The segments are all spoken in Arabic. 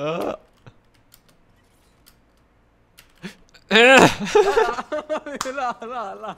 آه. لا لا لا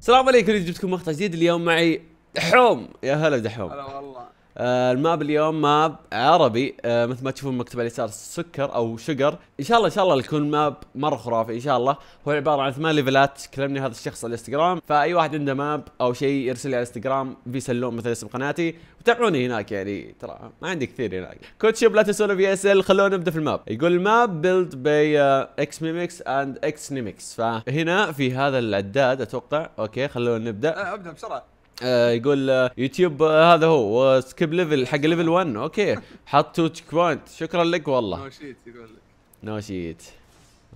السلام عليكم جبتكم مقطع جديد اليوم معي حوم يا هلا دحوم هلا والله آه الماب اليوم ماب عربي آه مثل ما تشوفون مكتوب على اليسار سكر او شقر ان شاء الله ان شاء الله يكون ماب مره خرافي ان شاء الله هو عباره عن ثمان ليفلات كلمني هذا الشخص على الانستغرام فاي واحد عنده ماب او شيء يرسل لي على الانستغرام في سلوم مثل اسم قناتي وتابعوني هناك يعني ترى ما عندي كثير هناك كود لا تنسونا في اس ال خلونا نبدا في الماب يقول الماب بيلد باي اكس ميمكس اند اكس نيمكس فهنا في هذا العداد اتوقع اوكي خلونا نبدا ابدا بسرعه آه، يقول آه، يوتيوب آه، هذا هو سكيب ليفل حق ليفل 1 اوكي حط تشيك بوينت شكرا لك والله نو شيت يقول لك نو شيت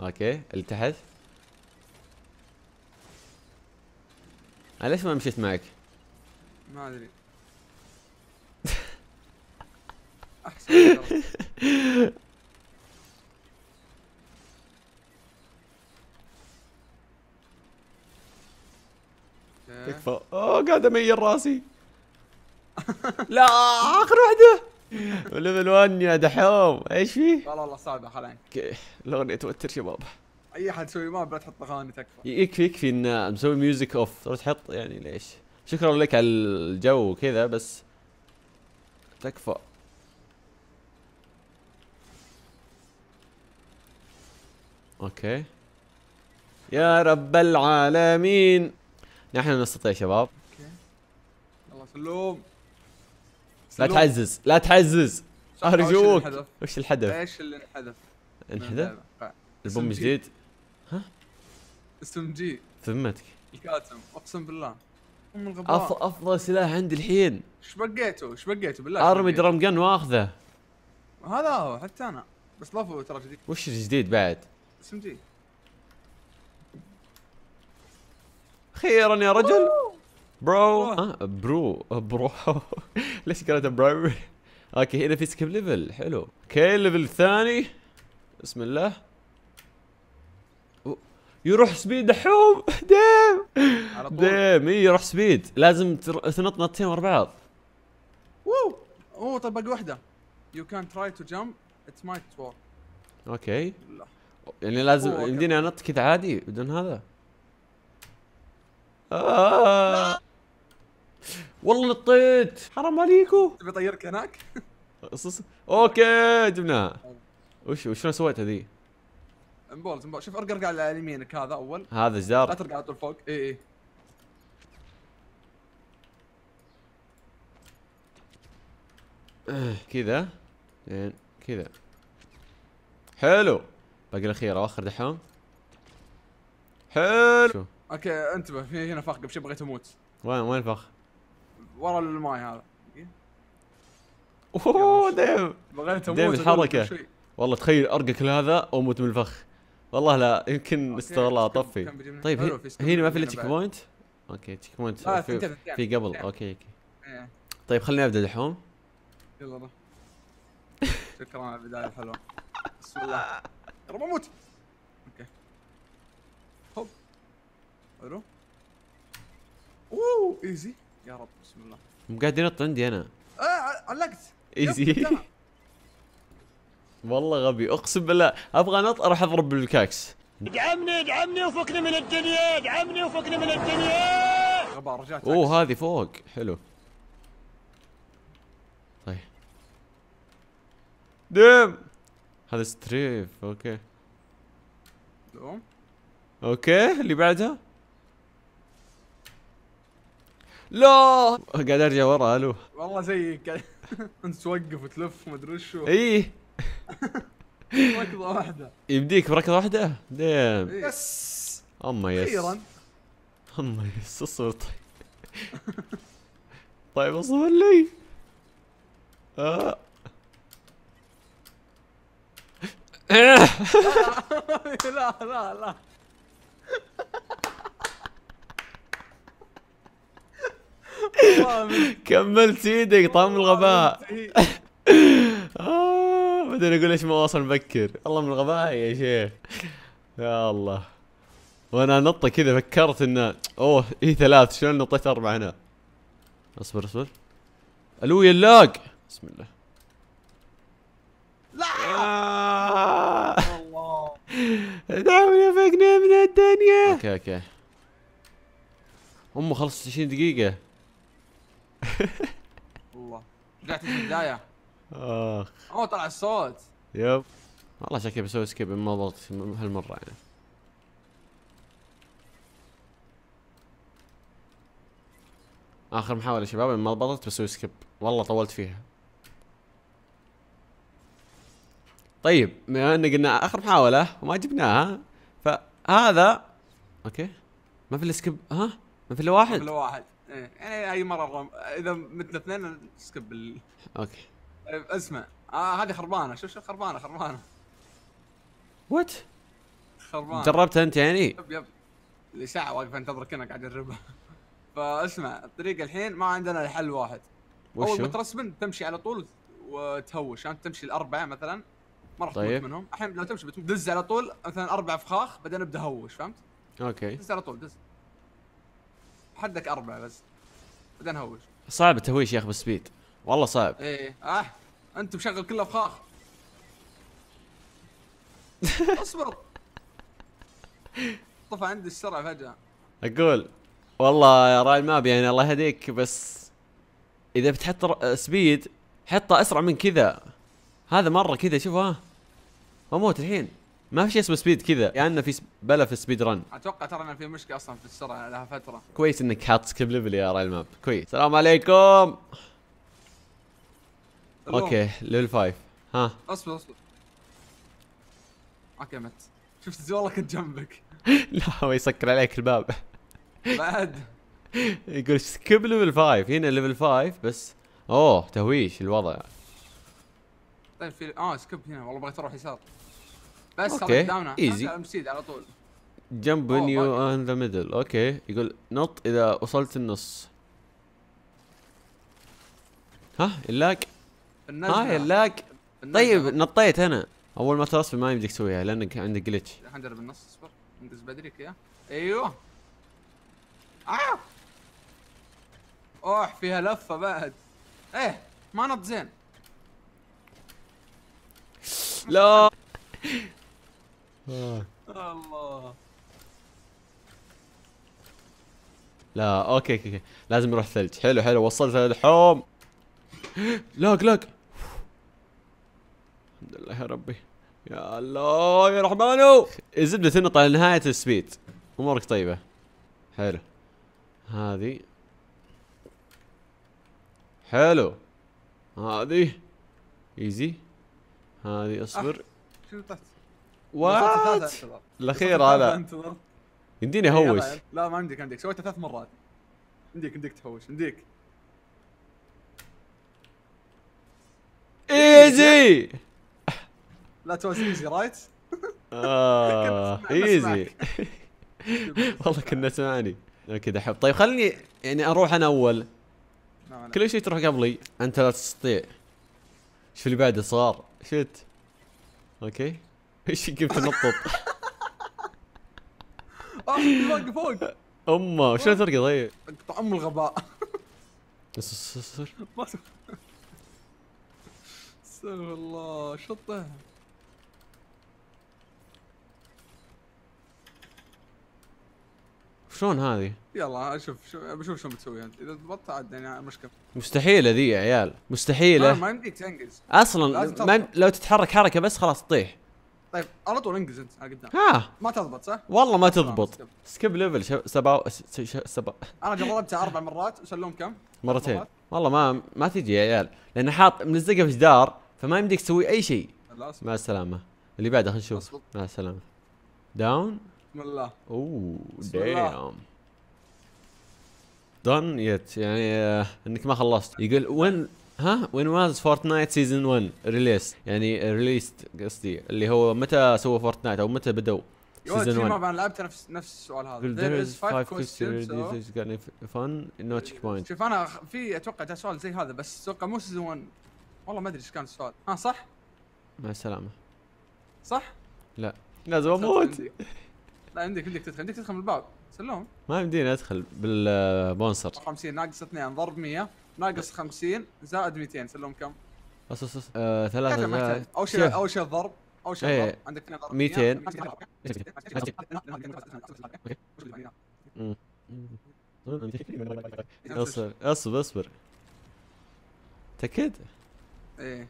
اوكي اللي تحت انا ليش ما مشيت معك؟ ما ادري احسن تكفى إيه. اوه قاعد اميل راسي لا اخر وحده وليفل 1 يا دحوم ايش فيه؟ لا والله صعبه خلينا الاغنيه توتر شباب اي احد يسوي ماب لا تحط اغاني تكفى يكفي يكفي ان مسوي ميوزك اوف تحط يعني ليش؟ شكرا لك على الجو وكذا بس تكفى اوكي يا رب العالمين نحن نستطيع يا شباب اوكي يلا سلوم لا تعزز لا تعزز ارجوك وش الحدث؟ ايش اللي انحذف؟ انحذف؟ البوم جديد؟ ها؟ اسم جي ثمتك الكاتم اقسم بالله أف... افضل سلاح عندي الحين ايش بقيته؟ ايش بقيته بالله؟ ارمي درم جن واخذه هذا هو حتى انا بس ضافوا ترى جديد وش الجديد بعد؟ اسم جي اخيرا يا رجل برو ها برو برو ليش قالت برو اوكي هنا في سكيب ليفل حلو اوكي الليفل الثاني بسم الله يروح سبيد دحوم ديم ديم اي يروح سبيد لازم تنط نطتين ورا بعض واو اوه طيب باقي واحده يو كان تراي تو جمب ات مايت وورك اوكي يعني لازم يمديني انط كذا عادي بدون هذا آه. والله نطيت حرام عليكو تبي اطيرك هناك؟ اوكي جبناها آه. وش وشلون سويت هذي؟ امبول امبول شوف ارقى ارقى على يمينك هذا اول هذا جدار لا ترقع على طول فوق اي اي إيه، كذا زين كذا حلو باقي الاخيره واخر دحوم حلو شو اوكي انتبه في هنا فخ قبل شوي بغيت اموت وين وين الفخ؟ ورا الماي هذا اوه ديم بغيت اموت ديم الحركه والله تخيل ارقى كل هذا واموت من الفخ والله لا يمكن استغل الله اطفي طيب هنا ما في الا تشيك بوينت اوكي تشيك بوينت في, في قبل اوكي اوكي إيه. طيب خليني ابدا دحوم يلا شكرا على البدايه الحلوه بسم الله رب اموت اوكي هوب حلو اوه ايزي يا رب بسم الله مو قاعد ينط عندي انا اه علقت ايزي والله غبي اقسم بالله ابغى انط اروح اضرب بالكاكس ادعمني ادعمني وفكني من الدنيا ادعمني وفكني من الدنيا غبا رجعت اوه هذه فوق حلو طيب دم هذا ستريف اوكي دوم اوكي اللي بعدها لا قاعد ارجع ورا الو والله زيك انت توقف وتلف ومدري وشو اي ركضه واحده يبديك بركضه واحده؟ ديم يس اما يس اخيرا اما يس اصبر طيب طيب اصبر لي آه. لا لا لا كملت ايدك طعم الغباء بعدين آه، اقول ليش ما واصل مبكر الله من الغباء يا شيخ يا الله وانا نطه كذا فكرت انه اوه هي إيه ثلاث شلون نطيت اربع هنا اصبر اصبر الو يلاق بسم الله لا الله دعوني يفقنا من الدنيا اوكي اوكي امه خلصت 20 دقيقه والله رجعت البدايه اخ اوه طلع الصوت يب والله شكلي بسوي سكيب ما ضغط هالمره يعني اخر محاوله يا شباب ما ضبطت بسوي سكيب والله طولت فيها طيب بما ان قلنا اخر محاوله وما جبناها فهذا اوكي ما في الا سكيب ها ما في الا واحد ما في الا واحد ايه يعني اي مره اذا متنا اثنين سكب ال... اوكي إيه، اسمع آه هذه خربانه شوف شوف خربانه خربانه وات؟ خربانه جربتها انت يعني؟ يب يب اللي ساعه واقف انتظرك هنا قاعد اجربها فاسمع الطريق الحين ما عندنا الحل واحد وشو؟ اول ما ترسبن تمشي على طول وتهوش انت يعني تمشي الاربعه مثلا ما راح طيب. منهم الحين لو تمشي بتدز على طول مثلا اربع فخاخ بعدين ابدا هوش فهمت؟ اوكي دز على طول دز حدك اربعه بس بعدين هوش صعب التهويش يا اخي بالسبيد والله صعب ايه اه انت مشغل كله أفخاخ اصبر طفى عندي السرعه فجاه اقول والله يا راي الماب يعني الله يهديك بس اذا بتحط سبيد حطه اسرع من كذا هذا مره كذا شوف ها بموت الحين ما في شيء اسمه سبيد كذا يا يعني انه في بلا في سبيد رن اتوقع ترى انه في مشكله اصلا في السرعه لها فتره كويس انك حاط سكيب ليفل يا راي الماب كويس السلام عليكم اوكي ليفل 5 ها اصبر اصبر اوكي مت شفت والله كنت جنبك لا هو يسكر عليك الباب بعد يقول سكيب ليفل 5 هنا ليفل 5 بس اوه تهويش الوضع طيب في اه سكيب هنا والله بغيت اروح يسار بس اوكي ايزي على طول جمب نيو ان ذا ميدل اوكي يقول نط اذا وصلت النص ها اللاك ها آه اللاك طيب نطيت انا اول ما ترسم ما يمديك تسويها لانك عندك جلتش الحين ندرب النص اصبر انقز بدريك يا ايوه آه. اوح فيها لفه بعد ايه ما نط زين لا الله لا اوكي اوكي لازم نروح ثلج حلو حلو وصلت للحوم لاق لاق الحمد لله يا ربي يا الله يا رحمن الزبده تنط على نهايه السبيد امورك طيبه حلو هذه حلو هذه ايزي هذه اصبر شو طفت وات الاخير هذا يمديني اهوش لا ما عندك عندك سويتها ثلاث مرات عندك عندك تهوش عندك ايزي لا توز ايزي رايت اه ايزي والله كنا سمعني كذا احب طيب خلني يعني اروح انا اول كل شيء تروح قبلي انت لا تستطيع شوف اللي بعده صغار شفت اوكي ايش كيف تنطط؟ فوق فوق امه شلون ترقى طيب؟ اقطع ام الغباء استغفر الله شطه شلون هذه؟ يلا اشوف بشوف شلون بتسويها انت اذا ضبطت عاد يعني مشكله مستحيله ذي يا عيال مستحيله آه، ما يمديك تنقز اصلا لو تتحرك حركه بس خلاص تطيح طيب على طول انجز انت على قدام ها ما تضبط صح؟ والله ما تضبط سكيب ليفل سبعة سبعة انا جربتها اربع مرات وسلوم كم؟ مرتين والله ما ما تجي يا عيال لان حاط ملزقه في جدار فما يمديك تسوي اي شيء مع السلامه اللي بعده خلينا نشوف مع السلامه داون بسم الله اوه دايم دون يت يعني آه، انك ما خلصت يقول وين ها وين واز فورتنايت سيزون 1 ريليس يعني ريليست قصدي اللي هو متى سووا فورتنايت او متى بدوا سيزون 1 طبعا انا لعبت نفس نفس السؤال هذا there is five questions that fun no checkpoint شوف انا في اتوقع سؤال زي هذا بس اتوقع مو سيزون 1 والله ما ادري ايش كان السؤال ها صح؟ مع السلامه صح؟ لا لازم اموت لا عندك عندك تدخل عندك تدخل من الباب سلوم ما يمديني ادخل بالبونسر 50 ناقص اثنين ضرب 100 ناقص 50 زائد 200 سلم كم؟ بس بس بس ثلاثة اول شيء اول شيء الضرب اول شيء الضرب إيه. عندك 200 اصبر اصبر اصبر تأكد؟ ايه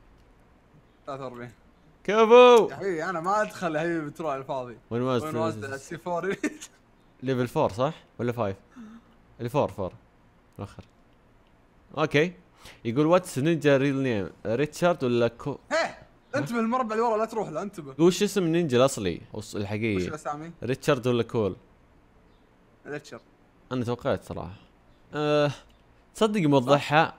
43 كفو يا حبيبي انا ما ادخل يا حبيبي بتروح الفاضي وين وازد وين وازد السي 4 ليفل 4 صح؟ ولا 5؟ اللي 4 4 مؤخر اوكي يقول واتس نينجا ريل نيم ريتشارد ولا كو انتبه المربع اللي ورا لا تروح له انتبه وش اسم نينجا الاصلي الحقيقي وش الاسامي؟ ريتشارد ولا كول؟ ريتشارد انا توقعت صراحه أه تصدق موضحها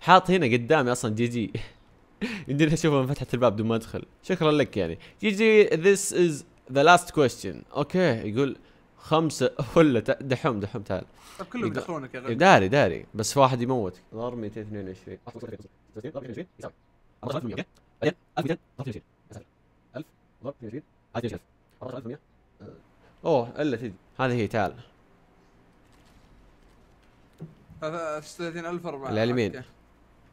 حاط هنا قدامي اصلا جي جي يمديني اشوفه من فتحه الباب بدون ما ادخل شكرا لك يعني جي جي ذيس از ذا لاست كويستشن اوكي يقول خمسه ولا دحوم دحوم تعال كلهم يدخلونك يا غبي داري داري بس واحد يموت ضرب 222 ضرب 222 ضرب ضرب 1000 ضرب اوه الا تجي هذه هي تعال 36400 اليمين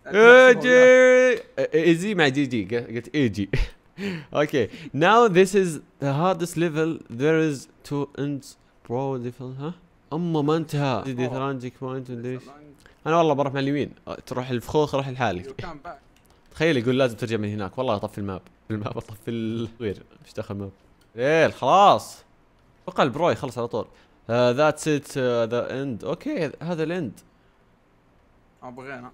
ايجي ايزي مع جي جي قلت ايجي okay, now this is the hardest level there is to end برو ديفل ها اما ما انتهى دي بوينت ليش انا والله بروح مع اليمين أه، تروح الفخوخ روح لحالك تخيل يقول لازم ترجع من هناك والله اطفي الماب الماب اطفي الغير ايش دخل الماب ليل إيه، خلاص اتوقع البرو يخلص على طول ذاتس ات ذا اند اوكي هذا الاند بغينا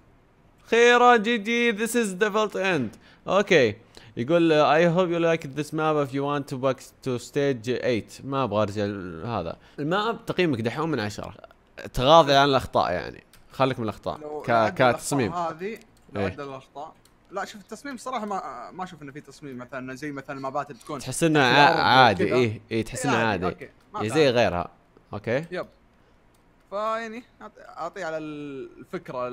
خيرا جي جي ذيس از ذا فولت اند اوكي يقول اي هوب يو لايك ذس ماب اف يو ونت تو باك تو ستيج 8 ما ابغى ارجع هذا الماب تقييمك دحوم من 10 تغاضي عن الاخطاء يعني خليك من الاخطاء كتصميم هذه إيه؟ الاخطاء لا شوف التصميم صراحه ما ما اشوف انه في تصميم مثلا زي مثلا مابات تكون تحس انه عادي اي اي إيه، تحس انه عادي, عادي. إيه، زي غيرها اوكي يب فيعني اعطيه على الفكره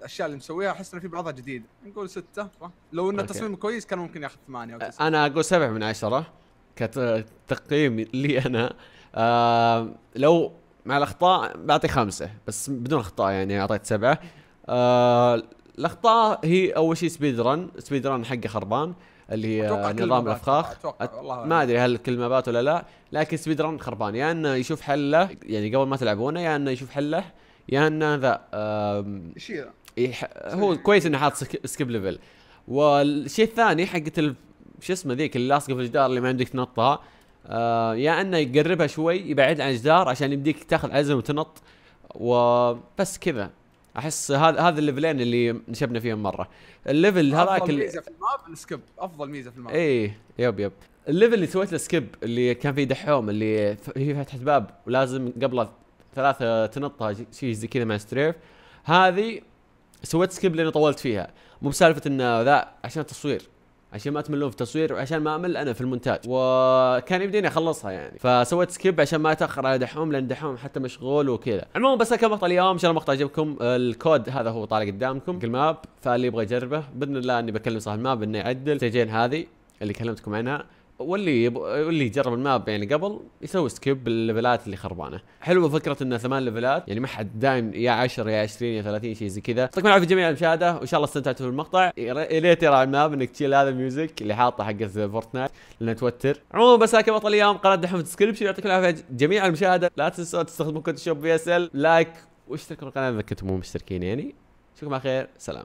الاشياء اللي مسويها احس ان في بعضها جديده نقول سته لو ان التصميم كويس كان ممكن ياخذ ثمانيه او تسعه انا اقول سبع من عشره كتقييم لي انا آه لو مع الاخطاء بعطي خمسه بس بدون اخطاء يعني اعطيت سبعه آه الاخطاء هي اول شيء سبيد رن سبيد رن حقه خربان اللي هي نظام الافخاخ ما ادري هل كل بات ولا لا لكن سبيد رن خربان يا يعني انه يشوف حله يعني قبل ما تلعبونه يا يعني انه يشوف حله يا ان ذا إيه، هو كويس انه حاط سكيب ليفل والشيء الثاني حقت ال... شو اسمه ذيك اللي لاصقه في الجدار اللي ما يمديك تنطها آه يا انه يقربها شوي يبعد عن الجدار عشان يمديك تاخذ عزم وتنط وبس كذا احس هذا هذا الليفلين اللي نشبنا فيهم مره الليفل هذاك افضل ميزه في الماب السكيب افضل ميزه في الماب اي يب يب الليفل اللي سويت له سكيب اللي كان فيه دحوم اللي هي فتحه باب ولازم قبله ثلاثه تنطها شيء زي كذا مع ستريف هذه سويت سكيب لاني طولت فيها مو بسالفه انه ذا عشان التصوير عشان ما تملون في التصوير وعشان ما امل انا في المونتاج وكان يمديني اخلصها يعني فسويت سكيب عشان ما اتاخر على دحوم لان دحوم حتى مشغول وكذا عموما بس كان مقطع اليوم ان شاء الله مقطع عجبكم الكود هذا هو طالع قدامكم الماب فاللي يبغى يجربه باذن الله اني بكلم صاحب الماب انه يعدل التجين هذه اللي كلمتكم عنها واللي يب... واللي يجرب الماب يعني قبل يسوي سكيب الليفلات اللي خربانه حلوه فكره انه ثمان ليفلات يعني ما حد دايم يا 10 يا 20 يا 30 شيء زي كذا يعطيكم العافيه جميعا المشاهده وان شاء الله استمتعتوا بالمقطع يا ليت يرى الماب انك تشيل هذا الميوزك اللي حاطه حق فورتنايت لانه توتر عموما بس هكذا بطل اليوم قناه دحوم في الديسكربشن يعطيكم العافيه جميعا المشاهده لا تنسوا تستخدموا كود الشوب بي اس ال لايك واشتركوا في القناه اذا كنتم مو مشتركين يعني اشوفكم على خير سلام